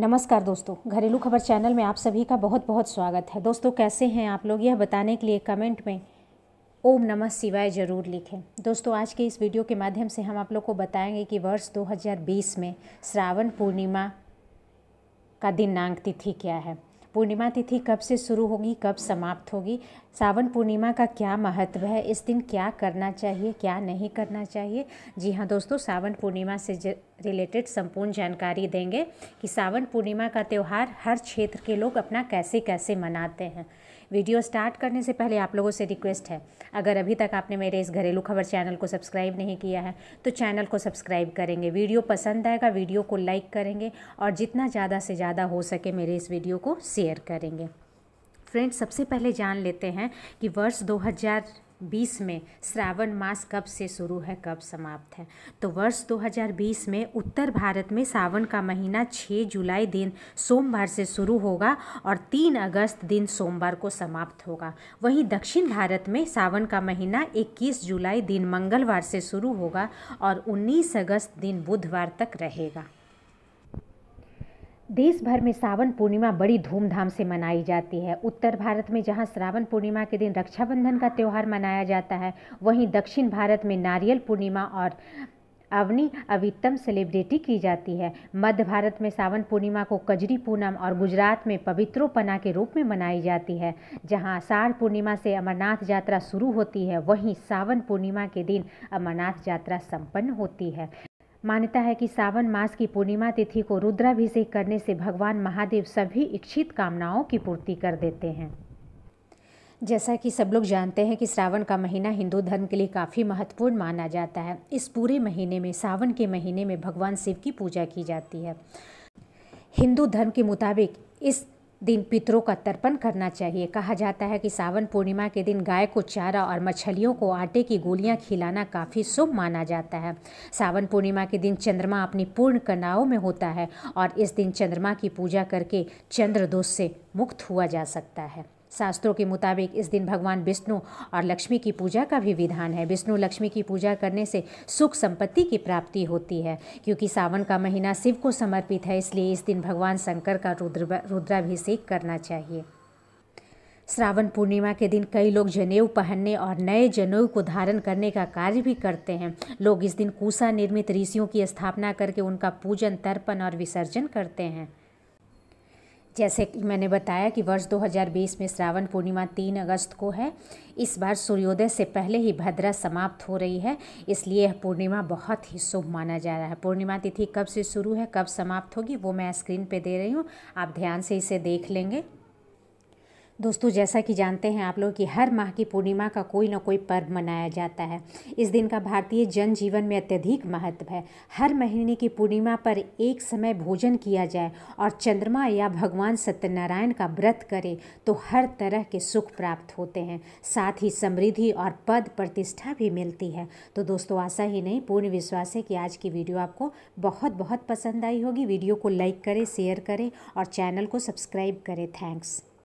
नमस्कार दोस्तों घरेलू खबर चैनल में आप सभी का बहुत बहुत स्वागत है दोस्तों कैसे हैं आप लोग यह बताने के लिए कमेंट में ओम नमः शिवाय जरूर लिखें दोस्तों आज के इस वीडियो के माध्यम से हम आप लोग को बताएंगे कि वर्ष 2020 में श्रावण पूर्णिमा का दिनांक तिथि क्या है पूर्णिमा तिथि कब से शुरू होगी कब समाप्त होगी सावन पूर्णिमा का क्या महत्व है इस दिन क्या करना चाहिए क्या नहीं करना चाहिए जी हाँ दोस्तों सावन पूर्णिमा से रिलेटेड संपूर्ण जानकारी देंगे कि सावन पूर्णिमा का त्यौहार हर क्षेत्र के लोग अपना कैसे कैसे मनाते हैं वीडियो स्टार्ट करने से पहले आप लोगों से रिक्वेस्ट है अगर अभी तक आपने मेरे इस घरेलू खबर चैनल को सब्सक्राइब नहीं किया है तो चैनल को सब्सक्राइब करेंगे वीडियो पसंद आएगा वीडियो को लाइक करेंगे और जितना ज़्यादा से ज़्यादा हो सके मेरे इस वीडियो को शेयर शेयर करेंगे फ्रेंड्स सबसे पहले जान लेते हैं कि वर्ष 2020 में श्रावण मास कब से शुरू है कब समाप्त है तो वर्ष 2020 में उत्तर भारत में सावन का महीना 6 जुलाई दिन सोमवार से शुरू होगा और 3 अगस्त दिन सोमवार को समाप्त होगा वहीं दक्षिण भारत में सावन का महीना 21 जुलाई दिन मंगलवार से शुरू होगा और 19 अगस्त दिन बुधवार तक रहेगा देश भर में सावन पूर्णिमा बड़ी धूमधाम से मनाई जाती है उत्तर भारत में जहां श्रावण पूर्णिमा के दिन रक्षाबंधन का त्यौहार मनाया जाता है वहीं दक्षिण भारत में नारियल पूर्णिमा और अवनी अवितम सेलिब्रिटी की जाती है मध्य भारत में सावन पूर्णिमा को कजरी पूनम और गुजरात में पवित्रोपना के रूप में मनाई जाती है जहां आषाढ़ पूर्णिमा से अमरनाथ यात्रा शुरू होती है वहीं सावन पूर्णिमा के दिन अमरनाथ यात्रा संपन्न होती है मान्यता है कि सावन मास की पूर्णिमा तिथि को रुद्राभिषेक करने से भगवान महादेव सभी इच्छित कामनाओं की पूर्ति कर देते हैं जैसा कि सब लोग जानते हैं कि श्रावण का महीना हिंदू धर्म के लिए काफ़ी महत्वपूर्ण माना जाता है इस पूरे महीने में सावन के महीने में भगवान शिव की पूजा की जाती है हिंदू धर्म के मुताबिक इस दिन पितरों का तर्पण करना चाहिए कहा जाता है कि सावन पूर्णिमा के दिन गाय को चारा और मछलियों को आटे की गोलियां खिलाना काफ़ी शुभ माना जाता है सावन पूर्णिमा के दिन चंद्रमा अपनी पूर्ण कनाओं में होता है और इस दिन चंद्रमा की पूजा करके चंद्र दोष से मुक्त हुआ जा सकता है शास्त्रों के मुताबिक इस दिन भगवान विष्णु और लक्ष्मी की पूजा का भी विधान है विष्णु लक्ष्मी की पूजा करने से सुख संपत्ति की प्राप्ति होती है क्योंकि सावन का महीना शिव को समर्पित है इसलिए इस दिन भगवान शंकर का रुद्र रुद्राभिषेक करना चाहिए श्रावण पूर्णिमा के दिन कई लोग जनेऊ पहनने और नए जनेऊ को धारण करने का कार्य भी करते हैं लोग इस दिन कूसा निर्मित ऋषियों की स्थापना करके उनका पूजन तर्पण और विसर्जन करते हैं जैसे कि मैंने बताया कि वर्ष 2020 में श्रावण पूर्णिमा तीन अगस्त को है इस बार सूर्योदय से पहले ही भद्रा समाप्त हो रही है इसलिए यह पूर्णिमा बहुत ही शुभ माना जा रहा है पूर्णिमा तिथि कब से शुरू है कब समाप्त होगी वो मैं स्क्रीन पे दे रही हूँ आप ध्यान से इसे देख लेंगे दोस्तों जैसा कि जानते हैं आप लोग कि हर माह की पूर्णिमा का कोई ना कोई पर्व मनाया जाता है इस दिन का भारतीय जनजीवन में अत्यधिक महत्व है हर महीने की पूर्णिमा पर एक समय भोजन किया जाए और चंद्रमा या भगवान सत्यनारायण का व्रत करे तो हर तरह के सुख प्राप्त होते हैं साथ ही समृद्धि और पद प्रतिष्ठा भी मिलती है तो दोस्तों आशा ही नहीं पूर्ण विश्वास है कि आज की वीडियो आपको बहुत बहुत पसंद आई होगी वीडियो को लाइक करें शेयर करें और चैनल को सब्सक्राइब करें थैंक्स